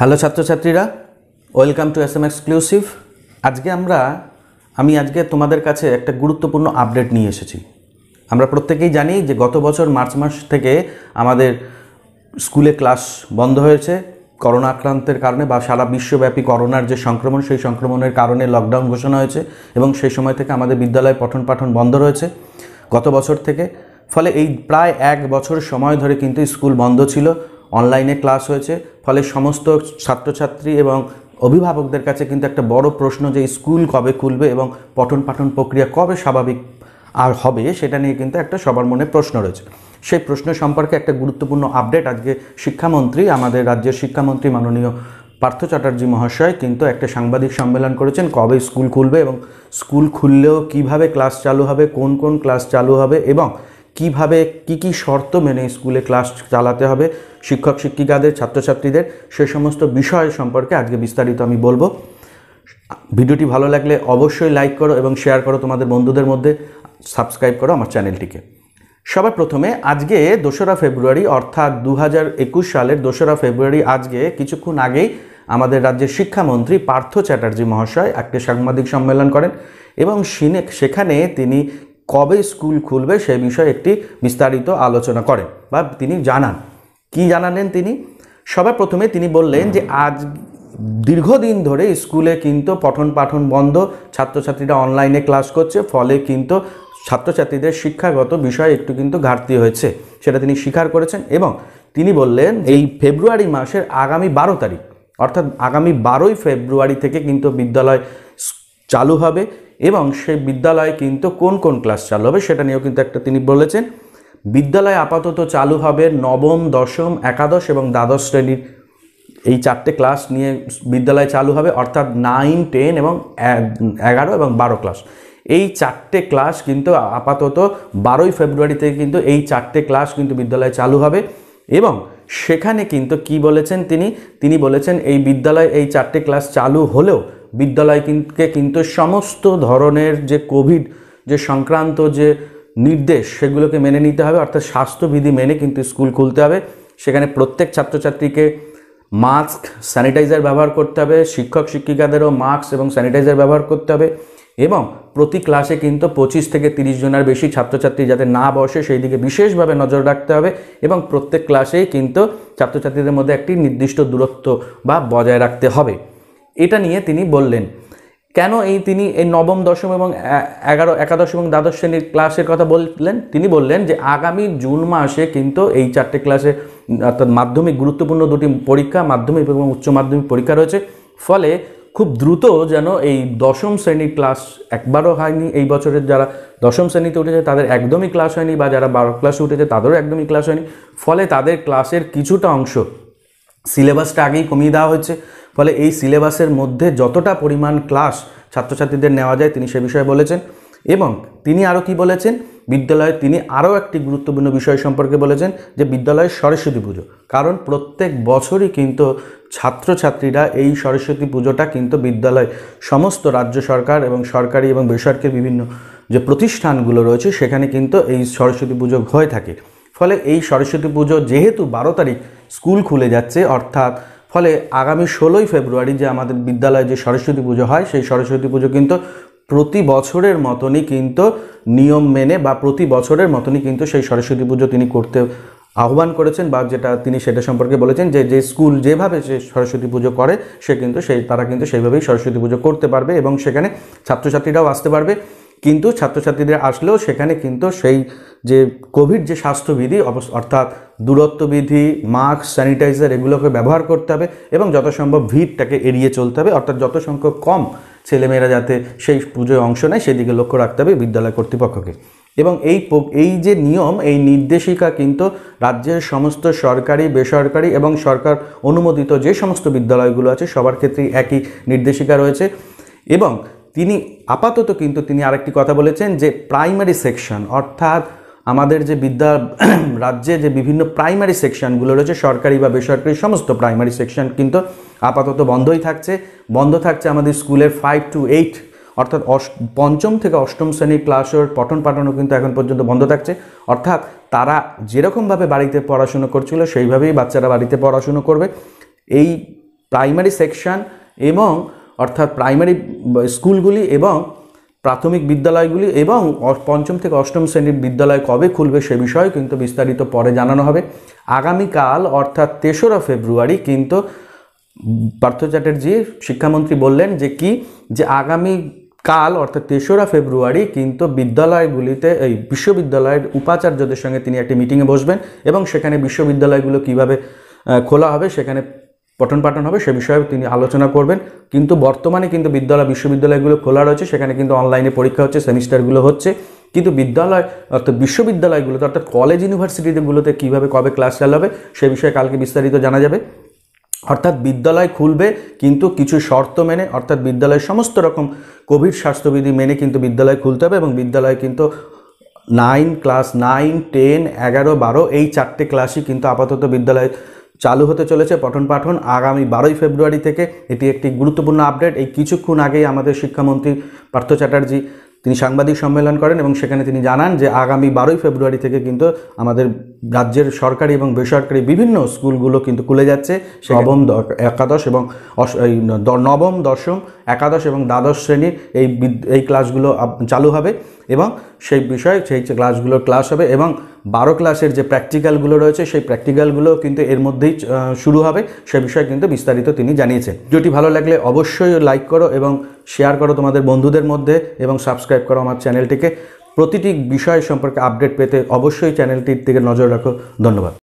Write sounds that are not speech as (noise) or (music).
hello ছাত্রছাত্রীরা welcome to S M exclusive আজকে আমরা আমি আজকে তোমাদের কাছে একটা গুরুত্বপূর্ণ আপডেট নিয়ে এসেছি আমরা প্রত্যেকেই জানি যে গত বছর মার্চ মাস থেকে আমাদের স্কুলে ক্লাস বন্ধ হয়েছে করোনা আক্রান্তের কারণে বা সারা বিশ্বব্যাপী করোনার যে সংক্রমণ সেই সংক্রমণের কারণে লকডাউন ঘোষণা হয়েছে এবং সেই সময় থেকে আমাদের বিদ্যালয়ে পঠন পাঠন বন্ধ রয়েছে গত বছর থেকে ফলে এই প্রায় এক বছর সময় ধরে কিন্তু স্কুল বন্ধ ছিল অনলাইনে ক্লাস হয়েছে ফলে সমস্ত ছাত্রছাত্রী এবং অভিভাবকদের কাছে কিন্তু একটা বড় প্রশ্ন যে স্কুল কবে খুলবে এবং পঠন পাঠন প্রক্রিয়া কবে স্বাভাবিক আর হবে সেটা নিয়ে কিন্তু একটা সবার মনে প্রশ্ন রয়েছে সেই প্রশ্ন সম্পর্কে একটা গুরুত্বপূর্ণ আপডেট আজকে শিক্ষামন্ত্রী আমাদের রাজ্যের শিক্ষামন্ত্রী মাননীয় পার্থ চ্যাটার্জি মহাশয় কিন্তু একটা সাংবাদিক সম্মেলন করেছেন কবে স্কুল খুলবে এবং স্কুল খুললেও কিভাবে ক্লাস চালু হবে কোন কোন ক্লাস চালু হবে এবং কিভাবে কি কি শর্ত মেনে স্কুলে ক্লাস চালাতে হবে শিক্ষক শিক্ষিকাদের ছাত্রছাত্রীদের সে সমস্ত বিষয় সম্পর্কে আজকে বিস্তারিত আমি বলবো ভিডিওটি ভালো লাগলে অবশ্যই লাইক করো এবং শেয়ার করো তোমাদের বন্ধুদের মধ্যে সাবস্ক্রাইব করো আমার চ্যানেলটিকে সবার প্রথমে আজকে দোসরা ফেব্রুয়ারি অর্থাৎ দু সালের দোসরা ফেব্রুয়ারি আজকে কিছুক্ষণ আগেই আমাদের রাজ্যের শিক্ষামন্ত্রী পার্থ চ্যাটার্জি মহাশয় একটি সাংবাদিক সম্মেলন করেন এবং সেখানে তিনি কবে স্কুল খুলবে সে বিষয়ে একটি বিস্তারিত আলোচনা করেন বা তিনি জানান কি জানালেন তিনি সবার প্রথমে তিনি বললেন যে আজ দীর্ঘদিন ধরে স্কুলে কিন্তু পঠন পাঠন বন্ধ ছাত্রছাত্রীরা অনলাইনে ক্লাস করছে ফলে কিন্তু ছাত্রছাত্রীদের শিক্ষাগত বিষয়ে একটু কিন্তু ঘাটতি হয়েছে সেটা তিনি স্বীকার করেছেন এবং তিনি বললেন এই ফেব্রুয়ারি মাসের আগামী বারো তারিখ অর্থাৎ আগামী বারোই ফেব্রুয়ারি থেকে কিন্তু বিদ্যালয় চালু হবে এবং সেই বিদ্যালয়ে কিন্তু কোন কোন ক্লাস চালু হবে সেটা নিয়েও কিন্তু একটা তিনি বলেছেন বিদ্যালয় আপাতত চালু হবে নবম দশম একাদশ এবং দ্বাদশ শ্রেণীর এই চারটে ক্লাস নিয়ে বিদ্যালয় চালু হবে অর্থাৎ নাইন টেন এবং এগারো এবং বারো ক্লাস এই চারটে ক্লাস কিন্তু আপাতত বারোই ফেব্রুয়ারি থেকে কিন্তু এই চারটে ক্লাস কিন্তু বিদ্যালয়ে চালু হবে এবং সেখানে কিন্তু কি বলেছেন তিনি তিনি বলেছেন এই বিদ্যালয় এই চারটে ক্লাস চালু হলেও বিদ্যালয়কে কিন্তু সমস্ত ধরনের যে কোভিড যে সংক্রান্ত যে নির্দেশ সেগুলোকে মেনে নিতে হবে অর্থাৎ স্বাস্থ্যবিধি মেনে কিন্তু স্কুল খুলতে হবে সেখানে প্রত্যেক ছাত্রছাত্রীকে মাস্ক স্যানিটাইজার ব্যবহার করতে হবে শিক্ষক শিক্ষিকাদেরও মাস্ক এবং স্যানিটাইজার ব্যবহার করতে হবে এবং প্রতি ক্লাসে কিন্তু পঁচিশ থেকে তিরিশ জনের বেশি ছাত্রছাত্রী যাতে না বসে সেই দিকে বিশেষভাবে নজর রাখতে হবে এবং প্রত্যেক ক্লাসেই কিন্তু ছাত্রছাত্রীদের মধ্যে একটি নির্দিষ্ট দূরত্ব বা বজায় রাখতে হবে এটা নিয়ে তিনি বললেন কেন এই তিনি এই নবম দশম এবং এগারো একাদশ এবং দ্বাদশ শ্রেণীর ক্লাসের কথা বললেন তিনি বললেন যে আগামী জুন মাসে কিন্তু এই চারটে ক্লাসে অর্থাৎ মাধ্যমিক গুরুত্বপূর্ণ দুটি পরীক্ষা মাধ্যমিক এবং উচ্চ মাধ্যমিক পরীক্ষা রয়েছে ফলে খুব দ্রুত যেন এই দশম শ্রেণীর ক্লাস একবারও হয়নি এই বছরের যারা দশম শ্রেণীতে উঠেছে তাদের একদমই ক্লাস হয়নি বা যারা বারো ক্লাসে উঠেছে তাদেরও একদমই ক্লাস হয়নি ফলে তাদের ক্লাসের কিছুটা অংশ সিলেবাসটা আগেই কমিয়ে দেওয়া হয়েছে ফলে এই সিলেবাসের মধ্যে যতটা পরিমাণ ক্লাস ছাত্রছাত্রীদের নেওয়া যায় তিনি সে বিষয়ে বলেছেন এবং তিনি আরও কি বলেছেন বিদ্যালয়ে তিনি আরও একটি গুরুত্বপূর্ণ বিষয় সম্পর্কে বলেছেন যে বিদ্যালয়ের সরস্বতী পুজো কারণ প্রত্যেক বছরই কিন্তু ছাত্রছাত্রীরা এই সরস্বতী পুজোটা কিন্তু বিদ্যালয় সমস্ত রাজ্য সরকার এবং সরকারি এবং বেসরকারি বিভিন্ন যে প্রতিষ্ঠানগুলো রয়েছে সেখানে কিন্তু এই সরস্বতী পুজো হয়ে থাকে ফলে এই সরস্বতী পুজো যেহেতু বারো তারিখ স্কুল খুলে যাচ্ছে অর্থাৎ ফলে আগামী ষোলোই ফেব্রুয়ারি যে আমাদের বিদ্যালয়ে যে সরস্বতী পুজো হয় সেই সরস্বতী পুজো কিন্তু প্রতি বছরের মতনই কিন্তু নিয়ম মেনে বা প্রতি বছরের মতনই কিন্তু সেই সরস্বতী পুজো তিনি করতে আহ্বান করেছেন বা যেটা তিনি সেটা সম্পর্কে বলেছেন যে যে স্কুল যেভাবে সে সরস্বতী পুজো করে সে কিন্তু সেই তারা কিন্তু সেইভাবেই সরস্বতী পুজো করতে পারবে এবং সেখানে ছাত্রছাত্রীরাও আসতে পারবে কিন্তু ছাত্রছাত্রীদের আসলেও সেখানে কিন্তু সেই যে কোভিড যে স্বাস্থ্যবিধি অর্থাৎ দূরত্ববিধি মাস্ক স্যানিটাইজার এগুলোকে ব্যবহার করতে হবে এবং যত সম্ভব ভিড়টাকে এড়িয়ে চলতে হবে অর্থাৎ যত সংখ্যক কম ছেলেমেয়েরা যাতে সেই পুজোয় অংশ নেয় সেদিকে লক্ষ্য রাখতে হবে বিদ্যালয় কর্তৃপক্ষকে এবং এই এই যে নিয়ম এই নির্দেশিকা কিন্তু রাজ্যের সমস্ত সরকারি বেসরকারি এবং সরকার অনুমোদিত যে সমস্ত বিদ্যালয়গুলো আছে সবার ক্ষেত্রেই একই নির্দেশিকা রয়েছে এবং তিনি আপাতত কিন্তু তিনি আরেকটি কথা বলেছেন যে প্রাইমারি সেকশন অর্থাৎ আমাদের যে বিদ্যা (clears throat) রাজ্যে যে বিভিন্ন প্রাইমারি সেকশনগুলো রয়েছে সরকারি বা বেসরকারি সমস্ত প্রাইমারি সেকশন কিন্তু আপাতত বন্ধই থাকছে বন্ধ থাকছে আমাদের স্কুলের ফাইভ টু এইট অর্থাৎ পঞ্চম থেকে অষ্টম শ্রেণীর ক্লাসের পঠন পাঠনও কিন্তু এখন পর্যন্ত বন্ধ থাকছে অর্থাৎ তারা যেরকমভাবে বাড়িতে পড়াশুনো করছিল সেইভাবেই বাচ্চারা বাড়িতে পড়াশুনো করবে এই প্রাইমারি সেকশন এবং অর্থাৎ প্রাইমারি স্কুলগুলি এবং প্রাথমিক বিদ্যালয়গুলি এবং পঞ্চম থেকে অষ্টম শ্রেণীর বিদ্যালয় কবে খুলবে সে বিষয়ে কিন্তু বিস্তারিত পরে জানানো হবে আগামীকাল অর্থাৎ তেসরা ফেব্রুয়ারি কিন্তু পার্থ চ্যাটার্জি শিক্ষামন্ত্রী বললেন যে কি যে আগামী কাল অর্থাৎ তেসরা ফেব্রুয়ারি কিন্তু বিদ্যালয়গুলিতে এই বিশ্ববিদ্যালয়ের উপাচার্যদের সঙ্গে তিনি একটি মিটিংয়ে বসবেন এবং সেখানে বিশ্ববিদ্যালয়গুলো কিভাবে খোলা হবে সেখানে পঠন পাঠন হবে সে বিষয়ে তিনি আলোচনা করবেন কিন্তু বর্তমানে কিন্তু বিদ্যালয় বিশ্ববিদ্যালয়গুলো খোলা রয়েছে সেখানে কিন্তু অনলাইনে পরীক্ষা হচ্ছে সেমিস্টারগুলো হচ্ছে কিন্তু বিদ্যালয় অর্থাৎ বিশ্ববিদ্যালয়গুলোতে অর্থাৎ কলেজ ইউনিভার্সিটিগুলোতে কীভাবে কবে ক্লাস চালাবে সে বিষয়ে কালকে বিস্তারিত জানা যাবে অর্থাৎ বিদ্যালয় খুলবে কিন্তু কিছু শর্ত মেনে অর্থাৎ বিদ্যালয়ের সমস্ত রকম কোভিড স্বাস্থ্যবিধি মেনে কিন্তু বিদ্যালয় খুলতে হবে এবং বিদ্যালয় কিন্তু নাইন ক্লাস নাইন টেন এগারো বারো এই চারটে ক্লাসই কিন্তু আপাতত বিদ্যালয় চালু হতে চলেছে পঠন পাঠন আগামী বারোই ফেব্রুয়ারি থেকে এটি একটি গুরুত্বপূর্ণ আপডেট এই কিছুক্ষণ আগেই আমাদের শিক্ষামন্ত্রী পার্থ চ্যাটার্জি তিনি সাংবাদিক সম্মেলন করেন এবং সেখানে তিনি জানান যে আগামী বারোই ফেব্রুয়ারি থেকে কিন্তু আমাদের রাজ্যের সরকারি এবং বেসরকারি বিভিন্ন স্কুলগুলো কিন্তু খুলে যাচ্ছে নবম একাদশ এবং নবম দশম একাদশ এবং দ্বাদশ শ্রেণীর এই এই ক্লাসগুলো চালু হবে এবং সেই বিষয়ে সেই ক্লাসগুলোর ক্লাস হবে এবং বারো ক্লাসের যে প্র্যাকটিক্যালগুলো রয়েছে সেই প্র্যাকটিক্যালগুলো কিন্তু এর মধ্যেই শুরু হবে সে বিষয়ে কিন্তু বিস্তারিত তিনি জানিয়েছেন ভিডিওটি ভালো লাগলে অবশ্যই লাইক করো এবং শেয়ার করো তোমাদের বন্ধুদের মধ্যে এবং সাবস্ক্রাইব করো আমার চ্যানেলটিকে প্রতিটি বিষয় সম্পর্কে আপডেট পেতে অবশ্যই চ্যানেলটির দিকে নজর রাখো ধন্যবাদ